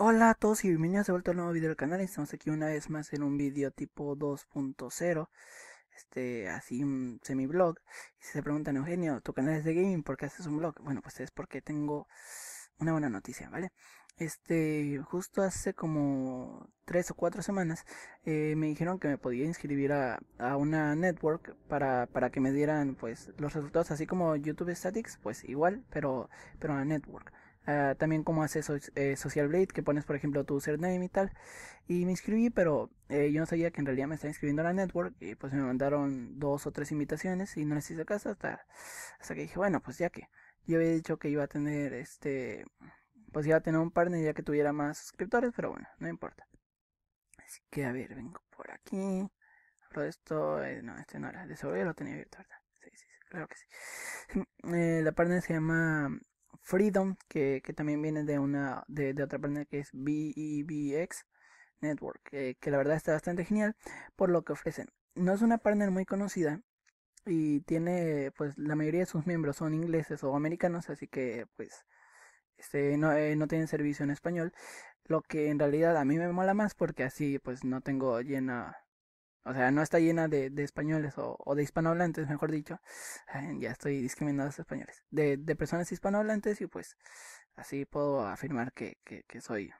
Hola a todos y bienvenidos de vuelta a un nuevo video del canal. Estamos aquí una vez más en un video tipo 2.0, este, así un semi-blog. Y si se preguntan, Eugenio, tu canal es de gaming, ¿por qué haces un blog? Bueno, pues es porque tengo una buena noticia, ¿vale? Este, justo hace como tres o cuatro semanas eh, me dijeron que me podía inscribir a, una network para, para, que me dieran pues los resultados así como YouTube Statics, pues igual, pero, pero a network. Ah, también como hace eh, Social Blade, que pones por ejemplo tu username y tal. Y me inscribí, pero eh, yo no sabía que en realidad me estaba inscribiendo a la network. Y pues me mandaron dos o tres invitaciones y no les hice caso hasta, hasta que dije, bueno, pues ya que yo había dicho que iba a tener este, pues iba a tener un partner ya que tuviera más suscriptores, pero bueno, no importa. Así que a ver, vengo por aquí. de esto, eh, no, este no era, de lo tenía abierto, ¿verdad? claro que sí. la partner se llama Freedom, que, que también viene de una de, otra partner que es BEBX Network, eh, que la verdad está bastante genial por lo que ofrecen. No es una partner muy conocida y tiene, pues la mayoría de sus miembros son ingleses o americanos, así que pues este, no, eh, no tienen servicio en español, lo que en realidad a mí me mola más porque así pues no tengo llena o sea, no está llena de, de españoles o, de hispanohablantes, mejor dicho. ya estoy discriminando a los españoles. De, de, personas hispanohablantes y pues así puedo afirmar que, que, soy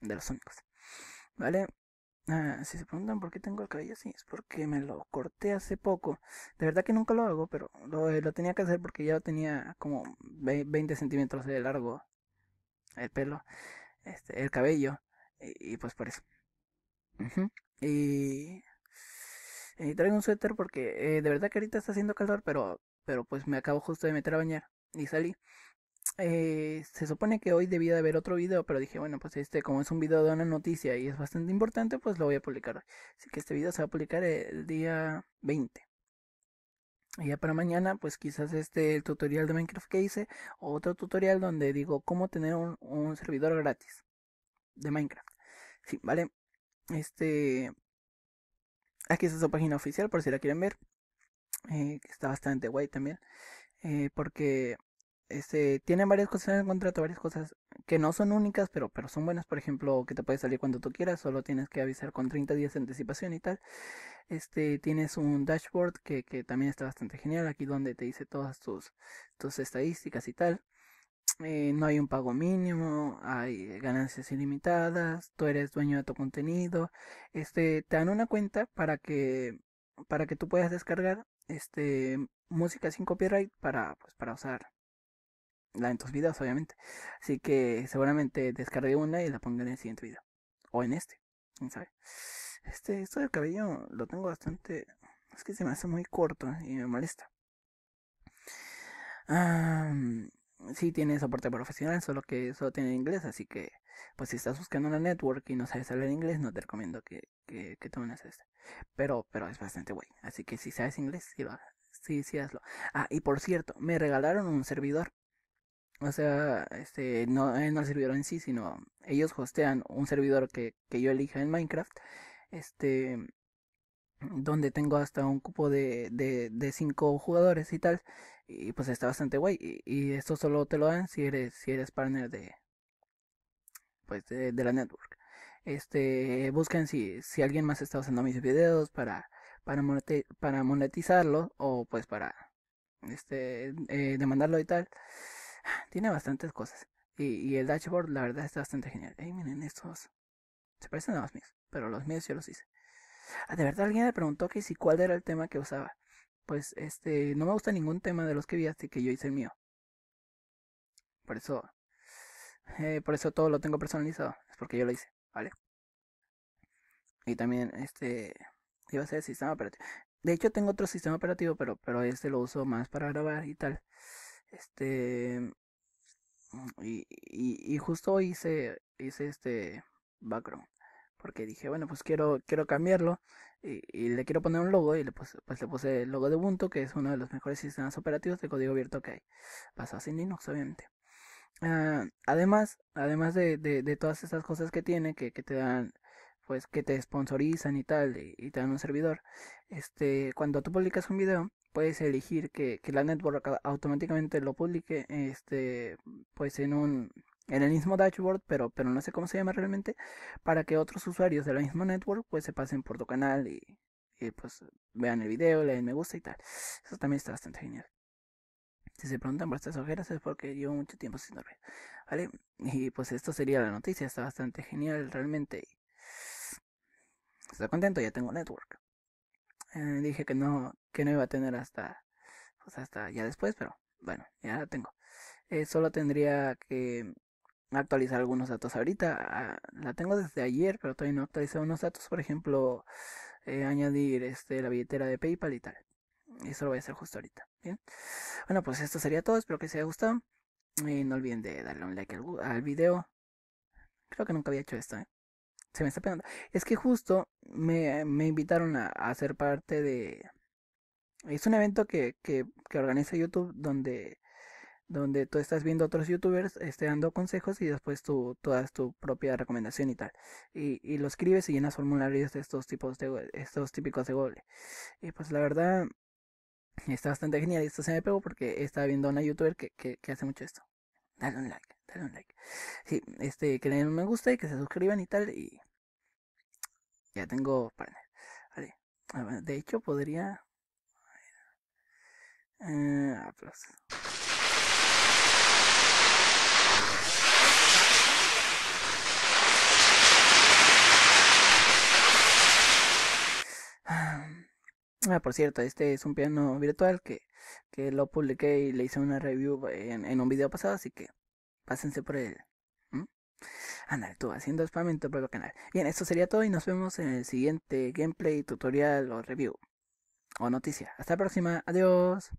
de los únicos. ¿Vale? Ah, si se preguntan por qué tengo el cabello así, es porque me lo corté hace poco. De verdad que nunca lo hago, pero lo, eh, tenía que hacer porque ya tenía como 20 centímetros de largo el pelo, este, el cabello, y, pues por eso. Y eh, traigo un suéter porque eh, de verdad que ahorita está haciendo calor, pero, pero pues me acabo justo de meter a bañar y salí. Eh, se supone que hoy debía de haber otro video, pero dije, bueno, pues este, como es un video de una noticia y es bastante importante, pues lo voy a publicar hoy. Así que este video se va a publicar el día 20. Y ya para mañana, pues quizás este el tutorial de Minecraft que hice, o otro tutorial donde digo cómo tener un, un servidor gratis de Minecraft. Sí, vale. Este, Aquí está su página oficial por si la quieren ver. Eh, está bastante guay también. Eh, porque este, tienen varias cosas en el contrato, varias cosas que no son únicas, pero, pero son buenas. Por ejemplo, que te puede salir cuando tú quieras, solo tienes que avisar con 30 días de anticipación y tal. Este, tienes un dashboard que, que también está bastante genial, aquí donde te dice todas tus, tus estadísticas y tal. Eh, no hay un pago mínimo, hay ganancias ilimitadas, tú eres dueño de tu contenido, este, te dan una cuenta para que, para que tú puedas descargar, este, música sin copyright para, pues, para usar en tus videos, obviamente. Así que seguramente descargué una y la pongo en el siguiente video. O en este, quién sabe. Este, esto del cabello lo tengo bastante. Es que se me hace muy corto y me molesta sí tiene soporte profesional, solo que solo tiene inglés, así que pues si estás buscando una network y no sabes hablar inglés, no te recomiendo que, que, tomes este. Pero, pero es bastante güey así que si sabes inglés, sí, va, sí, sí hazlo. Ah, y por cierto, me regalaron un servidor. O sea, este, no, eh, no el servidor en sí, sino ellos hostean un servidor que, que yo elija en Minecraft. Este, donde tengo hasta un cupo de, de, cinco jugadores y tal. Y pues está bastante guay. Y, esto solo te lo dan si eres, si eres partner de pues de, la network. Este busquen si, si alguien más está usando mis videos para, para, para monetizarlo o pues para este eh, demandarlo y tal. Tiene bastantes cosas. Y, el dashboard la verdad está bastante genial. Ey, miren estos. Se parecen a los míos, pero los míos yo los hice. Ah, de verdad alguien me preguntó que si cuál era el tema que usaba. Pues este, no me gusta ningún tema de los que vi así que yo hice el mío. Por eso, eh, por eso todo lo tengo personalizado. Es porque yo lo hice, ¿vale? Y también, este, iba a ser el sistema operativo. De hecho tengo otro sistema operativo, pero, pero este lo uso más para grabar y tal. Este, y, y, y justo hice, hice este background porque dije, bueno, pues quiero, quiero cambiarlo y, y le quiero poner un logo y le puse, pues, le puse el logo de Ubuntu, que es uno de los mejores sistemas operativos de código abierto que hay. Pasó sin Linux, obviamente. Ah, además, además de, de, todas esas cosas que tiene, que, que te dan, pues que te sponsorizan y tal, y, te dan un servidor, este, cuando tú publicas un video, puedes elegir que, que la network automáticamente lo publique, este, pues en un, en el mismo dashboard, pero, pero no sé cómo se llama realmente, para que otros usuarios de la misma network pues se pasen por tu canal y, pues vean el video, le den me gusta y tal. Eso también está bastante genial. Si se preguntan por estas ojeras es porque llevo mucho tiempo sin dormir. ¿Vale? Y pues esto sería la noticia, está bastante genial realmente. Estoy contento, ya tengo network. Eh, dije que no, que no iba a tener hasta, pues hasta ya después, pero bueno, ya la tengo. Eh, solo tendría que actualizar algunos datos ahorita. Ah, la tengo desde ayer, pero todavía no he unos datos. Por ejemplo, eh, añadir este, la billetera de PayPal y tal. Eso lo voy a hacer justo ahorita. Bueno, pues esto sería todo. Espero que les haya gustado. Y no olviden de darle un like al, video. Creo que nunca había hecho esto. ¿eh? Se me está pegando. Es que justo me, me invitaron a, hacer ser parte de... Es un evento que organiza YouTube donde donde tú estás viendo a otros youtubers esté dando consejos y después tú, das tu propia recomendación y tal. Y, lo escribes y llenas formularios de estos tipos de estos típicos de Google. Y pues la verdad está bastante genial y esto se me pegó porque estaba viendo a una youtuber que, que, hace mucho esto. Dale un like, dale un like. Sí, este, que le den un me gusta y que se suscriban y tal. Y ya tengo partner. Vale. De hecho, podría... A ver. Eh, pues. Ah, por cierto, este es un piano virtual que, que lo publiqué y le hice una review en, un video pasado, así que pásense por él. Ándale, tú haciendo spam en tu propio canal. Bien, esto sería todo y nos vemos en el siguiente gameplay, tutorial o review. O noticia. Hasta la próxima. Adiós.